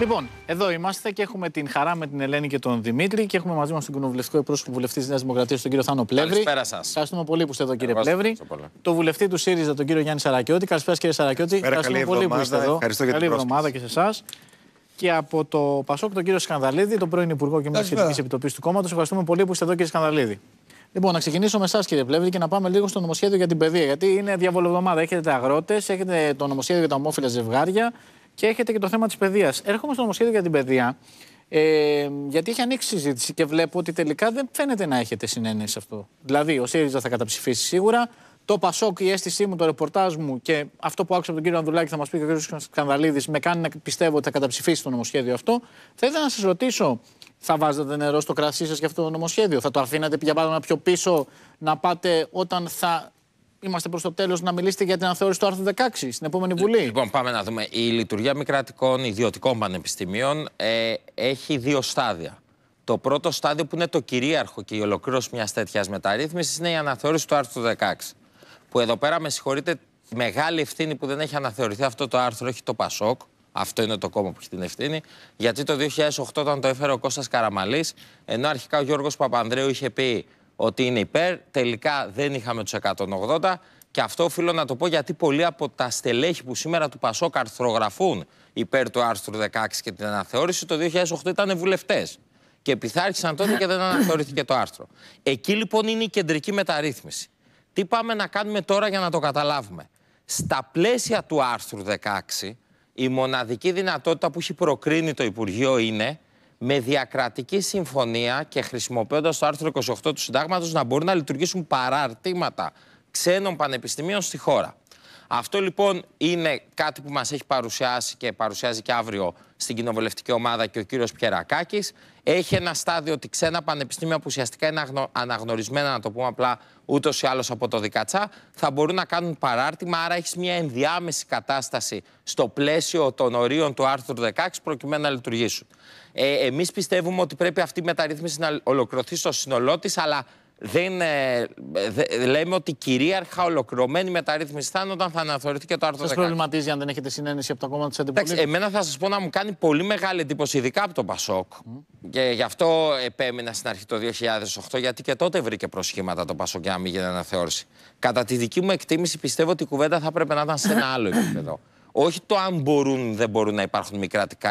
Λοιπόν, εδώ είμαστε και έχουμε την χαρά με την Ελένη και τον Δημήτρη και έχουμε μαζί μας τον κοινοβουλευτικό εκπρόσωπο βουλευτής της Νέας Δημοκρατίας, τον κύριο Θάνο Πλεύρη. Καλησπέρα σας. Ευχαριστούμε πολύ που είστε εδώ, κύριε Πλεύρη. Το βουλευτή του ΣΥΡΙΖΑ, τον κύριο Γιάννη Σαρακιώτη. Καλησπέρα, κύριε Σαρακιώτη. Ευχαριστούμε πολύ πολύ που είστε εδώ. Ευχαριστώ καλή εβδομάδα και σε εσάς. Και από το Πασόκ, τον κύριο Σκανδαλίδη, τον πρώην Υπουργό και τη Επιτροπής του Κόμματος. Ευχαριστούμε πολύ που είστε εδώ, κύριε Σκανδαλίδη. Λοιπόν, να ξεκινήσω με εσάς, κύριε Πλεύρη, και να πάμε λίγο στο νομοσχέδιο για την παιδεία. Γιατί είναι διαβολοβδομάδα. Έχετε τα αγρότες, έχετε το νομοσχέδιο για τα ομόφυλα ζευγάρια, και έχετε και το θέμα της παιδείας. Έρχομαι στο νομοσχέδιο για την παιδεία. Ε, γιατί έχει ανοίξει συζήτηση και βλέπω ότι τελικά δεν φαίνεται να έχετε συνένεση σε αυτό. Δηλαδή, ο ΣΥΡΙΖΑ θα καταψηφίσει σίγουρα. Το Πασόκ, η αίσθησή μου, το ρεπορτάζ μου και αυτό που άκουσα από τον κύριο Ανδουλάκη θα μας πει και ο κύριος Κανδαλίδη, με κάνει να πιστεύω ότι θα καταψηφίσει το νομοσχέδιο αυτό. Θα ήθελα να σας ρωτήσω, θα βάζετε νερό στο κρασί σας για αυτό το νομοσχέδιο, θα το αφήνατε για πάνω πιο πίσω να πάτε όταν θα είμαστε προς το τέλος, να μιλήσετε για την αναθεώρηση του άρθρου 16 στην επόμενη Βουλή. Λοιπόν, πάμε να δούμε. Η λειτουργία μη κρατικών ιδιωτικών πανεπιστημίων ε, έχει δύο στάδια. Το πρώτο στάδιο που είναι το κυρίαρχο και η ολοκλήρωση μιας τέτοιας μεταρρύθμισης είναι η αναθεώρηση του άρθρου 16. Που εδώ πέρα με συγχωρείτε, μεγάλη ευθύνη που δεν έχει αναθεωρηθεί αυτό το άρθρο έχει το ΠΑΣΟΚ. Αυτό είναι το κόμμα που έχει την ευθύνη. Γιατί το 2008, όταν το έφερε ο Κώστας Καραμαλής, ενώ αρχικά ο Γιώργος Παπανδρέου είχε πει ότι είναι υπέρ. Τελικά δεν είχαμε τους 180. Και αυτό οφείλω να το πω γιατί πολλοί από τα στελέχη που σήμερα του Πασόκ αρθρογραφούν υπέρ του άρθρου 16 και την αναθεώρηση το 2008 ήταν βουλευτές. Και επιθάρχησαν τότε και δεν αναθεωρήθηκε το άρθρο. Εκεί λοιπόν είναι η κεντρική μεταρρύθμιση. Τι πάμε να κάνουμε τώρα για να το καταλάβουμε. Στα πλαίσια του άρθρου 16, η μοναδική δυνατότητα που έχει προκρίνει το Υπουργείο είναι με διακρατική συμφωνία και χρησιμοποιώντας το άρθρο 28 του Συντάγματος να μπορούν να λειτουργήσουν παραρτήματα ξένων πανεπιστημίων στη χώρα. Αυτό λοιπόν είναι κάτι που μας έχει παρουσιάσει και παρουσιάζει και αύριο στην κοινοβουλευτική ομάδα και ο κύριος Πιερακάκης. Έχει ένα στάδιο ότι ξένα πανεπιστήμια που ουσιαστικά είναι αναγνωρισμένα, να το πούμε απλά, ούτως ή άλλως από το Δικατσά, θα μπορούν να κάνουν παράρτημα. Άρα έχεις μια ενδιάμεση κατάσταση στο πλαίσιο των ορίων του άρθρου 16 προκειμένου να λειτουργήσουν. Ε, Εμείς πιστεύουμε ότι πρέπει αυτή η μεταρρύθμιση να ολοκληρωθεί στο σύνολό της, αλλά δεν, ε, λέμε ότι κυρίαρχα ολοκληρωμένη μεταρρύθμιση θα είναι όταν θα αναθεωρηθεί και το άρθρο 10. Σας προβληματίζει αν δεν έχετε συνένεση από τα κόμματα της αντιπολίτευσης. Εμένα θα σας πω να μου κάνει πολύ μεγάλη εντύπωση, ειδικά από τον Πασόκ. Mm. Και γι' αυτό επέμεινα στην αρχή το 2008, γιατί και τότε βρήκε προσχήματα το Πασόκ για να μην γίνει αναθεώρηση. Κατά τη δική μου εκτίμηση, πιστεύω ότι η κουβέντα θα έπρεπε να ήταν σε ένα άλλο επίπεδο. Όχι το αν μπορούν δεν μπορούν να υπάρχουν μη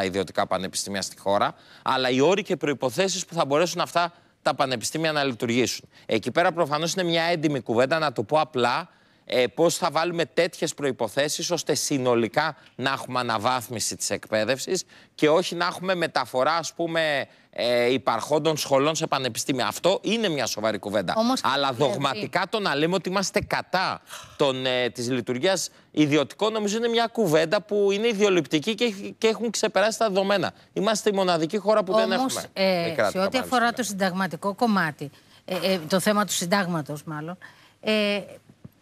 ιδιωτικά πανεπιστήμια στη χώρα, αλλά οι όροι και προποθέσει που θα μπορέσουν αυτά τα πανεπιστήμια να λειτουργήσουν. Εκεί πέρα προφανώς είναι μια έντιμη κουβέντα να το πω απλά ε, πώς θα βάλουμε τέτοιες προποθέσει ώστε συνολικά να έχουμε αναβάθμιση της εκπαίδευσης και όχι να έχουμε μεταφορά, ας πούμε, ε, υπαρχόντων σχολών σε πανεπιστήμια. Αυτό είναι μια σοβαρή κουβέντα. Αλλά δογματικά το να λέμε ότι είμαστε κατά ε, της λειτουργίας ιδιωτικών νομίζω είναι μια κουβέντα που είναι ιδιολειπτική και, και έχουν ξεπεράσει τα δεδομένα. Είμαστε η μοναδική χώρα που δεν έχουμε. Ε, σε ό,τι αφορά το συνταγματικό κομμάτι, ε, ε, το θέμα του συντάγματος μάλλον, ε,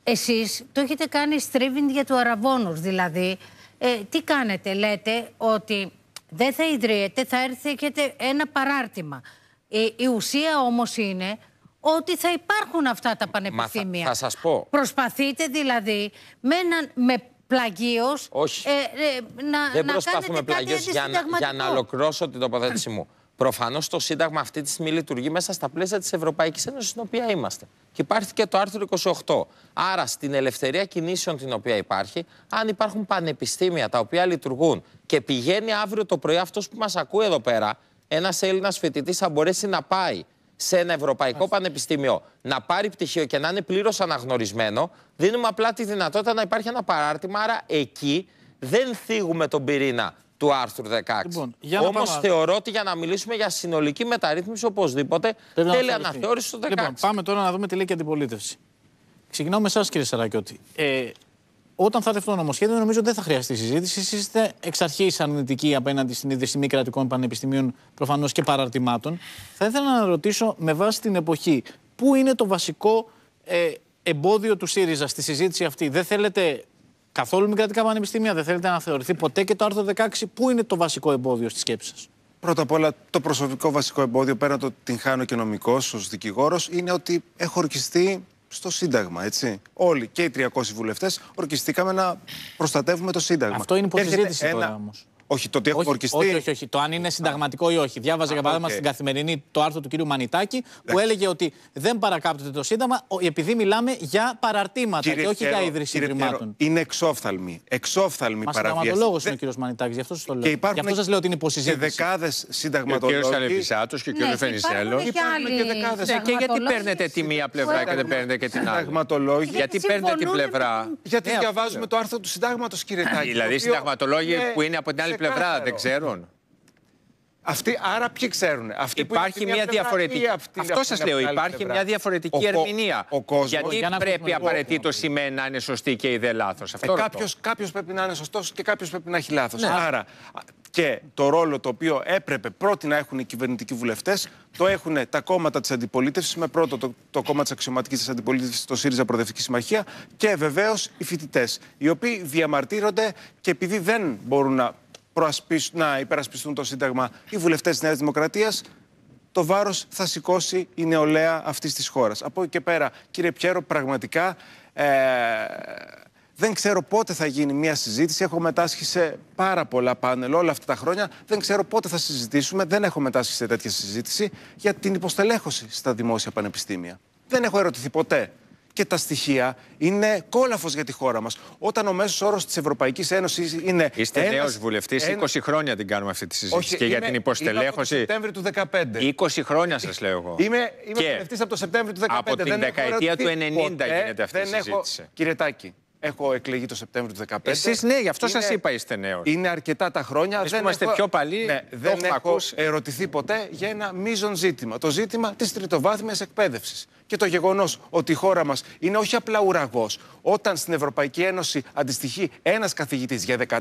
εσείς το έχετε κάνει στρίβιν για του αραβόνου. Δηλαδή, ε, τι κάνετε, λέτε ότι δεν θα ιδρύεται, θα έρθει ένα παράρτημα. Ε, η, ουσία όμως είναι ότι θα υπάρχουν αυτά τα πανεπιστήμια. θα, θα πω. Προσπαθείτε δηλαδή με, ένα, με πλαγίως... Ε, ε, να, δεν να προσπαθούμε πλαγίως για, για να ολοκληρώσω την τοποθέτησή μου. Προφανώς το Σύνταγμα αυτή τη στιγμή λειτουργεί μέσα στα πλαίσια της Ευρωπαϊκής Ένωσης, στην οποία είμαστε. Και υπάρχει και το άρθρο 28. Άρα, στην ελευθερία κινήσεων την οποία υπάρχει, αν υπάρχουν πανεπιστήμια τα οποία λειτουργούν και πηγαίνει αύριο το πρωί αυτός που μας ακούει εδώ πέρα, ένας Έλληνας φοιτητής θα μπορέσει να πάει σε ένα ευρωπαϊκό πανεπιστήμιο να πάρει πτυχίο και να είναι πλήρως αναγνωρισμένο, δίνουμε απλά τη δυνατότητα να υπάρχει ένα παράρτημα. Άρα εκεί δεν θίγουμε τον πυρήνα του άρθρου 16. Λοιπόν, Όμω θεωρώ ότι για να μιλήσουμε για συνολική μεταρρύθμιση οπωσδήποτε θέλει αναθεώρηση του 16. Λοιπόν, πάμε τώρα να δούμε τι λέει και αντιπολίτευση. Ξεκινάω με εσάς, κύριε Σαρακιώτη. Ε, όταν θα έρθει αυτό το νομοσχέδιο, νομίζω δεν θα χρειαστεί συζήτηση. Εσείς είστε εξ αρχής αρνητικοί απέναντι στην ίδρυση μη κρατικών πανεπιστημίων, προφανώς και παραρτημάτων. Θα ήθελα να ρωτήσω με βάση την εποχή, πού είναι το βασικό ε, εμπόδιο του ΣΥΡΙΖΑ στη συζήτηση αυτή. Δεν θέλετε καθόλου μη κρατικά πανεπιστήμια. Δεν θέλετε να θεωρηθεί ποτέ και το άρθρο 16. Πού είναι το βασικό εμπόδιο στη σκέψη σας. Πρώτα απ' όλα, το προσωπικό βασικό εμπόδιο, πέρα το την χάνω και νομικός ως δικηγόρος, είναι ότι έχω ορκιστεί στο Σύνταγμα. Έτσι. Όλοι και οι 300 βουλευτές ορκιστήκαμε να προστατεύουμε το Σύνταγμα. Αυτό είναι υποσυζήτηση τώρα όμως. Όχι, το ότι έχουν ορκιστεί. Όχι, όχι, όχι. Το αν είναι συνταγματικό ή όχι. Διάβαζα για παράδειγμα okay. στην καθημερινή το άρθρο του κ. Μανιτάκη που έλεγε ότι δεν παρακάπτεται το Σύνταγμα επειδή μιλάμε για παραρτήματα κύριε και όχι για ίδρυση ιδρυμάτων. Είναι εξόφθαλμη. Εξόφθαλμη παραρτήματα. παραβίαση. Συνταγματολόγος είναι ο κ. Μανιτάκης, γι' αυτό σας το λέω. Και υπάρχουν... Γι' αυτό σας λέω ότι είναι υποσυζήτηση. Και δεκάδες συνταγματολόγοι. Και ο κ. Αλεπισάτο και ο κ. Φενιζέλο. και ναι, Και γιατί παίρνετε τη μία πλευρά και δεν παίρνετε και την άλλη. Γιατί παίρνετε την πλευρά. Γιατί ναι, διαβάζουμε ναι. το άρθρο του συντάγματος, κύριε Τάκη. Δηλαδή συνταγματολόγοι που είναι από την άλλη πλευρά δεν ξέρουν. Αυτοί, άρα ποιοι ξέρουν. Αυτοί υπάρχει μια διαφορετική. Αυτό σας λέω. Υπάρχει μια διαφορετική ερμηνεία. Ο, Γιατί για πρέπει απαραίτητο η να είναι σωστή και η δε λάθος. Ε, Κάποιο πρέπει να είναι σωστός και κάποιος πρέπει να έχει λάθος. Ναι. Άρα και το ρόλο το οποίο έπρεπε πρώτοι να έχουν οι κυβερνητικοί βουλευτές, το έχουν τα κόμματα της αντιπολίτευσης, με πρώτο το, το κόμμα της αξιωματικής τη αντιπολίτευσης, το ΣΥΡΙΖΑ Προοδευτική Συμμαχία, και βεβαίως οι φοιτητές, οι οποίοι διαμαρτύρονται και επειδή δεν μπορούν να να υπερασπιστούν το Σύνταγμα οι βουλευτές της Νέας Δημοκρατίας, το βάρος θα σηκώσει η νεολαία αυτής της χώρας. Από εκεί και πέρα, κύριε Πιέρο, πραγματικά. Ε, δεν ξέρω πότε θα γίνει μια συζήτηση. Έχω μετάσχει σε πάρα πολλά πάνελ όλα αυτά τα χρόνια. Δεν ξέρω πότε θα συζητήσουμε. Δεν έχω μετάσχει σε τέτοια συζήτηση για την υποστελέχωση στα δημόσια πανεπιστήμια. Δεν έχω ερωτηθεί ποτέ και τα στοιχεία είναι κόλαφος για τη χώρα μας. Όταν ο μέσος όρος της Ευρωπαϊκής Ένωσης είναι. Είστε νέο βουλευτή, 20 χρόνια την κάνουμε αυτή τη συζήτηση. και για την υποστελέχωση. Είμαι από το Σεπτέμβριο του 2015. 20 χρόνια σας λέω εγώ. Είμαι, είμαι βουλευτής από το Σεπτέμβριο του 2015. Από την δεν δεκαετία του 90 γίνεται αυτή η συζήτηση. Έχω... Κύριε Τάκη, Έχω εκλεγεί το Σεπτέμβριο του 2015. Εσείς ναι, γι' αυτό σας είπα είστε νέος. Είναι αρκετά τα χρόνια. δεν είμαστε έχω, πιο παλιοί. Ναι, δεν έχω ερωτηθεί ποτέ για ένα μείζον ζήτημα. Το ζήτημα της τριτοβάθμιας εκπαίδευσης. Και το γεγονός ότι η χώρα μας είναι όχι απλά ουραγός. Όταν στην Ευρωπαϊκή Ένωση αντιστοιχεί ένας καθηγητής για 13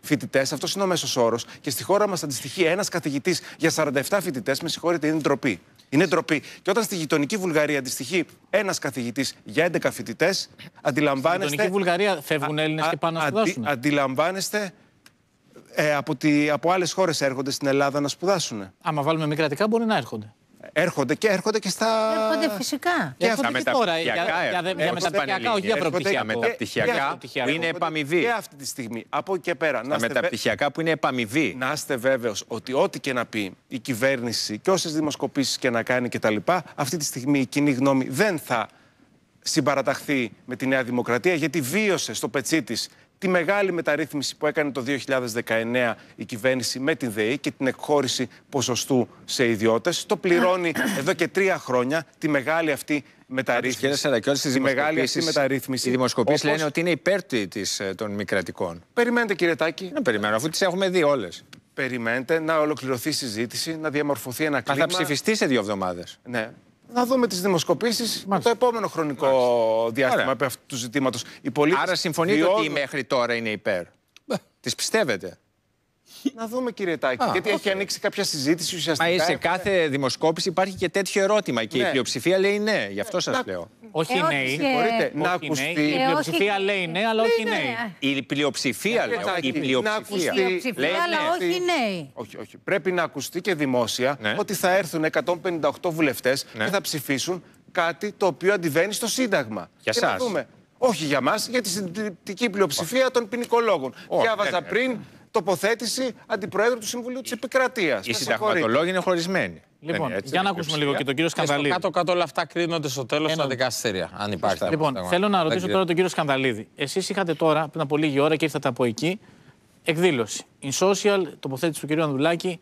φοιτητές, αυτός είναι ο μέσος όρος, και στη χώρα μας αντιστοιχεί ένας καθηγητής για 47 φοιτητές, με συγχωρείτε, είναι ντροπή. Είναι ντροπή. Και όταν στη γειτονική Βουλγαρία αντιστοιχεί ένας καθηγητής για 11 φοιτητές, αντιλαμβάνεστε στη Βουλγαρία φεύγουν Έλληνε και πάνε να σπουδάσουν. Αντιλαμβάνεστε ε, από, από άλλες χώρες έρχονται στην Ελλάδα να σπουδάσουν. Άμα βάλουμε μη κρατικά μπορεί να έρχονται. Έρχονται και έρχονται και στα. Έρχονται φυσικά. Και έρχονται Για, για, για μεταπτυχιακά, όχι για προπτυχιακά. μεταπτυχιακά που είναι επαμοιβή. Και αυτή τη στιγμή. Από εκεί και πέρα. Τα μεταπτυχιακά που είναι επαμοιβή. Να είστε βέβαιος ότι ό,τι και να πει η κυβέρνηση και όσες δημοσκοπήσεις και να κάνει κτλ. Αυτή τη στιγμή η κοινή γνώμη δεν θα συμπαραταχθεί με τη Νέα Δημοκρατία, γιατί βίωσε στο πετσί της τη μεγάλη μεταρρύθμιση που έκανε το 2019 η κυβέρνηση με την ΔΕΗ και την εκχώρηση ποσοστού σε ιδιώτες. Το πληρώνει εδώ και τρία χρόνια τη μεγάλη αυτή μεταρρύθμιση. τη μεγάλη αυτή μεταρρύθμιση. Οι δημοσκοπήσεις όπως... λένε ότι είναι υπέρ της, ε, των μη κρατικών. Περιμένετε, κύριε Τάκη. Δεν περιμένω, αφού τις έχουμε δει όλες. Περιμένετε να ολοκληρωθεί η συζήτηση, να διαμορφωθεί ένα κλίμα. θα ψηφιστεί σε δύο εβδομάδες. Ναι, να δούμε τις δημοσκοπήσεις το επόμενο χρονικό διάστημα Άρα. αυτού του ζητήματος. Άρα συμφωνείτε διόδου... ότι μέχρι τώρα είναι υπέρ. Ναι. Τις πιστεύετε. Να δούμε, κύριε Τάκη. γιατί έχει ανοίξει κάποια συζήτηση ουσιαστικά. Μα σε κάθε δημοσκόπηση υπάρχει και τέτοιο ερώτημα. Και η ναι. πλειοψηφία λέει ναι. Γι' αυτό ναι. σα λέω. Όχι ε, νέοι. Ε, να ακουστεί. Η πλειοψηφία λέει ναι, αλλά όχι νέοι. Η πλειοψηφία λέει. Η πλειοψηφία λέει αλλά ναι. όχι νέοι. Όχι, Πρέπει να ακουστεί και δημόσια ναι. ότι θα έρθουν 158 βουλευτές ναι. και θα ψηφίσουν κάτι το οποίο αντιβαίνει στο Σύνταγμα. Για εσά. Όχι για μας, για τη συντηρητική πλειοψηφία των ποινικολόγων. Διάβαζα πριν τοποθέτηση αντιπροέδρου του Συμβουλίου της Επικρατείας. Οι συνταγματολόγοι είναι χωρισμένοι. Λοιπόν, για να ακούσουμε λίγο και τον κύριο Σκανδαλίδη. κάτω-κάτω όλα αυτά κρίνονται στο τέλος στα δικαστήρια, αν υπάρχει. λοιπόν, θέλω να ρωτήσω τώρα τον κύριο Σκανδαλίδη. Εσείς είχατε τώρα, πριν από λίγη ώρα και ήρθατε από εκεί, εκδήλωση. In social, τοποθέτηση του κυρίου Ανδουλάκη,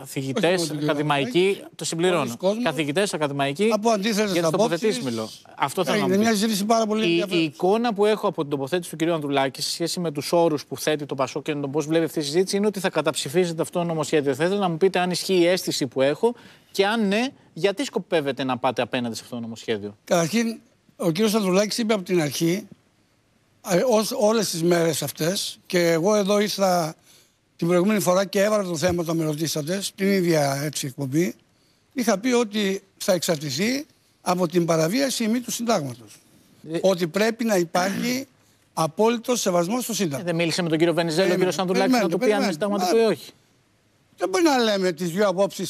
Καθηγητέ, ακαδημαϊκοί, το συμπληρώνω. Καθηγητές, ακαδημαϊκοί. Από αντίθετε για τις τοποθετήσεις μιλώ. Αυτό θα Είναι μια συζήτηση πάρα πολύ η, η εικόνα που έχω από την τοποθέτηση του κ. Ανδρουλάκη σε σχέση με τους όρους που θέτει το πασό και πώς βλέπει αυτή τη συζήτηση είναι ότι θα καταψηφίζεται αυτό το νομοσχέδιο. Θα ήθελα να μου πείτε αν ισχύει η αίσθηση που έχω και αν ναι, γιατί σκοπεύετε να πάτε απέναντι σε αυτό το νομοσχέδιο. Καταρχήν, ο κ. Ανδρουλάκης είπε από την αρχή, ε, όλες τις μέρες αυτές, και εγώ εδώ ήρθα την προηγούμενη φορά και έβαλα το θέμα όταν με ρωτήσατε, στην ίδια έτσι εκπομπή, είχα πει ότι θα εξαρτηθεί από την παραβίαση ημί του συντάγματος. Ε, ότι πρέπει να υπάρχει απόλυτο σεβασμός στο Σύνταγμα. Ε, δεν μίλησε με τον κύριο Βενιζέλο, ο κύριος Σαντουλάκης, να του πει αν είναι ή όχι. Δεν μπορεί να λέμε τις δύο απόψεις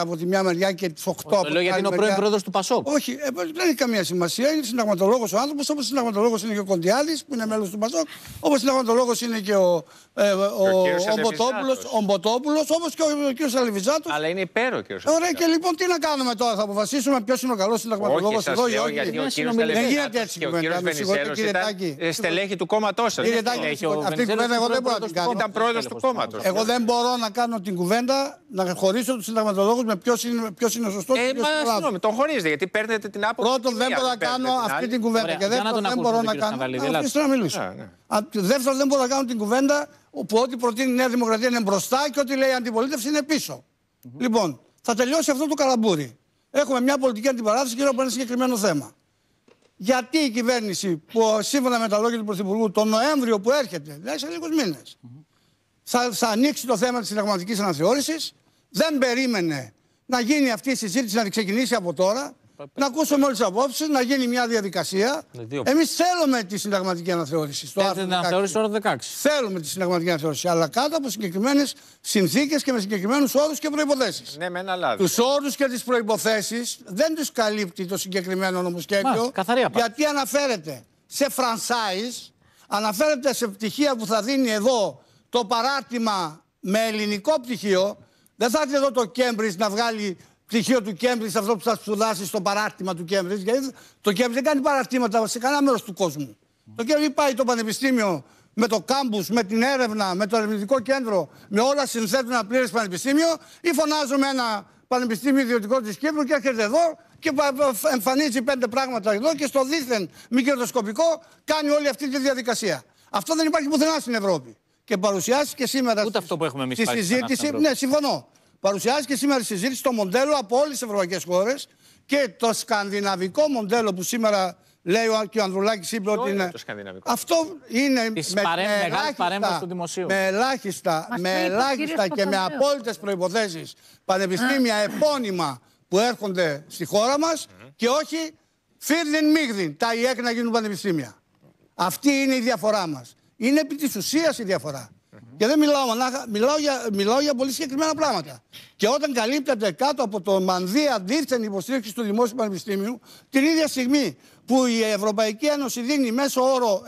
από τη μια μεριά και τις 8 από την άλλη. γιατί είναι ο πρώην πρόεδρος του Πασόκ. Όχι, ε, δεν έχει καμία σημασία. Είναι συνταγματολόγος ο άνθρωπος, όπως συνταγματολόγος είναι και ο Κοντιάδης που είναι μέλος του Πασόκ, όπως συνταγματολόγος είναι και ο, ε, ο, ο όπως και ο, ο κ. Αλεβιζάτο. Αλλά είναι υπέρο ο Ωραία, και λοιπόν τι να κάνουμε τώρα, θα αποφασίσουμε ποιος είναι ο καλός συνταγματολόγος εδώ ή όχι. Δεν γίνεται έτσι κουβέντα. Με συγχωρείτε κύριε Τάκη. Στελέχη του κόμματό σα. Αυτή η κουβέντα εγώ δεν γινεται ετσι με συγχωρειτε στελεχη του κομματο σα αυτη η εγω δεν μπορω να την κάνω. Εγώ δεν μπορώ να κάνω την κουβέντα να χωρίσω τους συνταγματολόγους με ποιος είναι, είναι ο σωστός ε, και ποιος είναι ο λάθος. τον χωρίζετε, γιατί παίρνετε την άποψη. Πρώτον, δεν μπορώ να κάνω αυτή την κουβέντα. Και δεύτερον, δεν μπορώ να κάνω. Αφήστε να μιλήσω. Ναι, ναι. Δεύτερον, δεν μπορώ να κάνω την κουβέντα όπου ό,τι προτείνει η Νέα Δημοκρατία είναι μπροστά και ό,τι λέει η αντιπολίτευση είναι πίσω. Λοιπόν, θα τελειώσει αυτό το καλαμπούρι. Έχουμε μια πολιτική αντιπαράθεση γύρω από ένα συγκεκριμένο θέμα. Γιατί η κυβέρνηση που σύμφωνα με τα λόγια του Πρωθυπουργού τον Νοέμβριο που έρχεται, δηλαδή σε λίγους μήνες, θα, θα ανοίξει το θέμα της συνταγματικής αναθεώρησης. Δεν περίμενε να γίνει αυτή η συζήτηση, να ξεκινήσει από τώρα. Να ακούσουμε όλες τις απόψεις, να γίνει μια διαδικασία. Ναι, Εμείς θέλουμε τη συνταγματική αναθεώρηση. Θέλετε την αναθεώρηση ώρα 16. Θέλουμε τη συνταγματική αναθεώρηση, αλλά κάτω από συγκεκριμένες συνθήκες και με συγκεκριμένους όρους και προποθέσει. Ναι, με ένα λάδι. Τους όρους και τις προποθέσει δεν τους καλύπτει το συγκεκριμένο νομοσχέδιο. Γιατί αναφέρεται σε franchise, αναφέρεται σε πτυχία που θα δίνει εδώ το παράρτημα με ελληνικό πτυχίο, δεν θα έρθει εδώ το Κέμπριτ να βγάλει πτυχίο του Κέμπριτ αυτό που θα σπουδάσει στο παράρτημα του Κέμπριτ. Γιατί το Κέμπριτ δεν κάνει παραρτήματα σε κανένα μέρος του κόσμου. Το Κέμπριτ πάει το πανεπιστήμιο με το κάμπου, με την έρευνα, με το ερευνητικό κέντρο, με όλα συνθέτουν ένα πλήρες πανεπιστήμιο ή φωνάζουμε ένα πανεπιστήμιο ιδιωτικό της Κύπρου και έρχεται εδώ και εμφανίζει πέντε πράγματα εδώ και στο δίθεν μη κερδοσκοπικό κάνει όλη αυτή τη διαδικασία. Αυτό δεν υπάρχει πουθενά στην Ευρώπη και παρουσιάσει και σήμερα. Ούτε αυτό που έχουμε εμείς Τη συζήτηση. Ναι, συμφωνώ. Παρουσιάζει και σήμερα τη συζήτηση το μοντέλο από όλες τις ευρωπαϊκές χώρες και το σκανδιναβικό μοντέλο που σήμερα λέει ο, και ο Ανδρουλάκης είπε ότι είναι. Το αυτό είναι με, ελάχιστα, παρέμβασης του δημοσίου. με ελάχιστα, με ελάχιστα και με απόλυτε προποθέσει πανεπιστήμια επώνυμα που έρχονται στη χώρα μας και όχι φίρδιν μίγδιν τα ΙΕΚ να γίνουν πανεπιστήμια. Αυτή είναι η διαφορά μας. Είναι επί της ουσίας η διαφορά. Και δεν μιλάω μονάχα, μιλάω για, μιλάω για πολύ συγκεκριμένα πράγματα. Και όταν καλύπτεται κάτω από το μανδύα δίθεν υποστήριξη του Δημόσιου Πανεπιστήμιου, την ίδια στιγμή που η Ευρωπαϊκή Ένωση δίνει μέσω όρο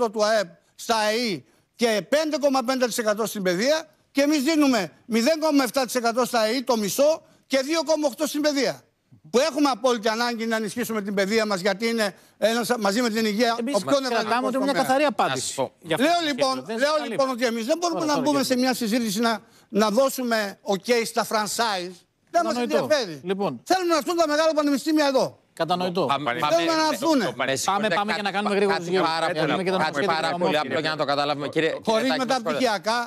1,5% του ΑΕΠ στα ΑΕΗ και 5,5% στην παιδεία, και εμείς δίνουμε 0,7% στα ΑΕΗ το μισό και 2,8% στην παιδεία που έχουμε απόλυτη ανάγκη να ενισχύσουμε την παιδεία μας, γιατί είναι ένας, μαζί με την υγεία ο πιο νευραλικό. Να μια καθαρή απάντηση. Λέω λοιπόν, λέω λοιπόν ότι εμείς δεν μπορούμε να μπούμε σε μια συζήτηση να, να δώσουμε OK στα franchise. Δεν μας ενδιαφέρει. Λοιπόν. Θέλουμε να έρθουν τα μεγάλα πανεπιστήμια εδώ. Κατανοητό. Πάμε, να έρθουν. Πάμε, πάμε και να κάνουμε γρήγορα Κάτι γύρου. Πάρα πολύ απλό για να το καταλάβουμε. Κύριε, Χωρί μεταπτυχιακά.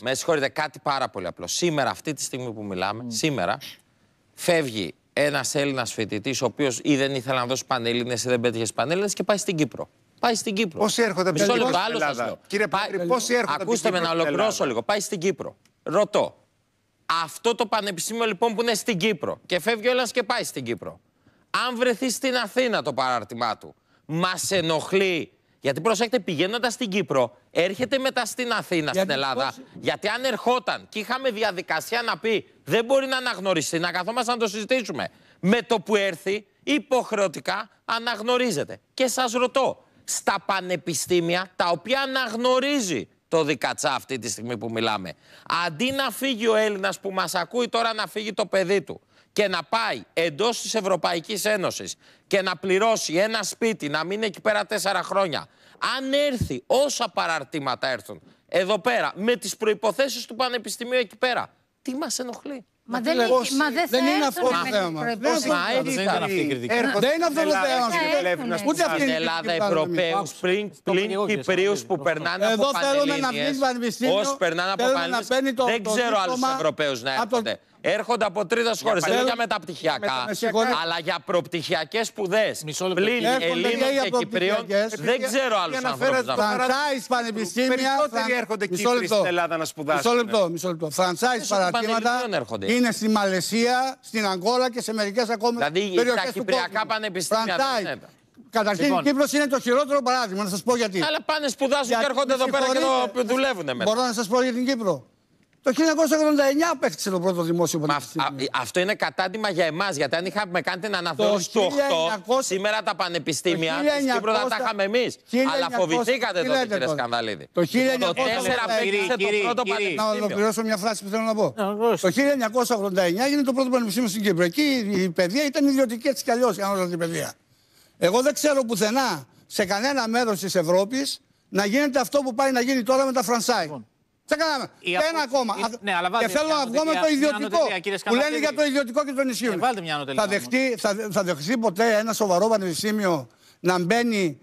Με συγχωρείτε, κάτι πάρα πολύ απλό. Σήμερα, αυτή τη στιγμή που μιλάμε, σήμερα φεύγει ένας Έλληνας φοιτητής, ο οποίος ή δεν ήθελε να δώσει πανελίνε ή δεν πέτυχε πανελίνε και πάει στην Κύπρο. Πάει στην Κύπρο. Πόσοι έρχονται από την Κύριε Πάτρη, πόσοι έρχονται Ακούστε με να ολοκληρώσω λίγο. Πάει στην Κύπρο. Ρωτώ. Αυτό το πανεπιστήμιο λοιπόν που είναι στην Κύπρο και φεύγει ο και πάει στην Κύπρο. Αν βρεθεί στην Αθήνα το παράρτημά του, μας ενοχλεί. Γιατί προσέξτε, πηγαίνοντας στην Κύπρο, έρχεται μετά στην Αθήνα, γιατί στην Ελλάδα. Πώς... Γιατί αν ερχόταν και είχαμε διαδικασία να πει δεν μπορεί να αναγνωριστεί, να καθόμαστε να το συζητήσουμε. Με το που έρθει, υποχρεωτικά αναγνωρίζεται. Και σας ρωτώ, στα πανεπιστήμια, τα οποία αναγνωρίζει το δικατσά αυτή τη στιγμή που μιλάμε, αντί να φύγει ο Έλληνας που μας ακούει τώρα να φύγει το παιδί του, και να πάει εντός της Ευρωπαϊκής Ένωσης και να πληρώσει ένα σπίτι, να μείνει εκεί πέρα τέσσερα χρόνια, αν έρθει όσα παραρτήματα έρθουν εδώ πέρα, με τις προποθέσει του Πανεπιστημίου εκεί πέρα, τι μας ενοχλεί. Μα δεν, ε, δεν, είναι αυτό το θέμα. Δεν είναι αυτό το θέμα. Δεν είναι αυτό το θέμα. Ούτε αυτή η Ελλάδα, Ευρωπαίου, πριν Κυπρίου που περνάνε από πανεπιστήμια. Όσοι περνάνε από πανεπιστήμια. Δεν ξέρω άλλου Ευρωπαίους να έρχονται έρχονται από τρίτες χώρε. Δεν είναι για μεταπτυχιακά, αλλά για προπτυχιακές σπουδές. Πλην Ελλήνων και Κυπρίων δεν ξέρω άλλους ανθρώπου. Φραντσάι πανεπιστήμια. έρχονται και στην Ελλάδα να σπουδάσουν. Μισό λεπτό, ε. μισό λεπτό. παρατήματα είναι στη Μαλαισία, στην Αγγόλα και σε μερικές ακόμα δηλαδή, Τα κυπριακά πανεπιστήμια. Καταρχήν η λοιπόν. Κύπρος είναι το χειρότερο παράδειγμα, να σας πω γιατί. Αλλά πάνε, σπουδάζουν και έρχονται εδώ πέρα και το δουλεύουν μετά. Μπορώ να σας πω για την Κύπρο. Το 1989 παίχτησε το πρώτο δημόσιο πανεπιστήμιο. αυτό είναι κατάντημα για εμάς, γιατί αν είχαμε κάνει την αναθεώρηση του 8, σήμερα τα πανεπιστήμια τη 1900... θα τα είχαμε εμείς. Αλλά φοβηθήκατε τότε, κύριε Σκανδαλίδη. Το 1984 πήρε το πρώτο πανεπιστήμιο. Να ολοκληρώσω μια φράση που θέλω να πω. Το 1989 έγινε το πρώτο πανεπιστήμιο στην Κύπρο. Εκεί η παιδεία ήταν ιδιωτική έτσι κι αλλιώς, η παιδεία. Εγώ δεν ξέρω πουθενά σε κανένα μέρος της Ευρώπης να γίνεται αυτό που πάει να γίνει τώρα με τα φρανσάι. Λοιπόν, ένα ακόμα. Ναι, αλλά και θέλω να βγω με το ιδιωτικό. Που λένε για το ιδιωτικό και το νησί. Ε, θα δεχθεί ποτέ ένα σοβαρό πανεπιστήμιο να μπαίνει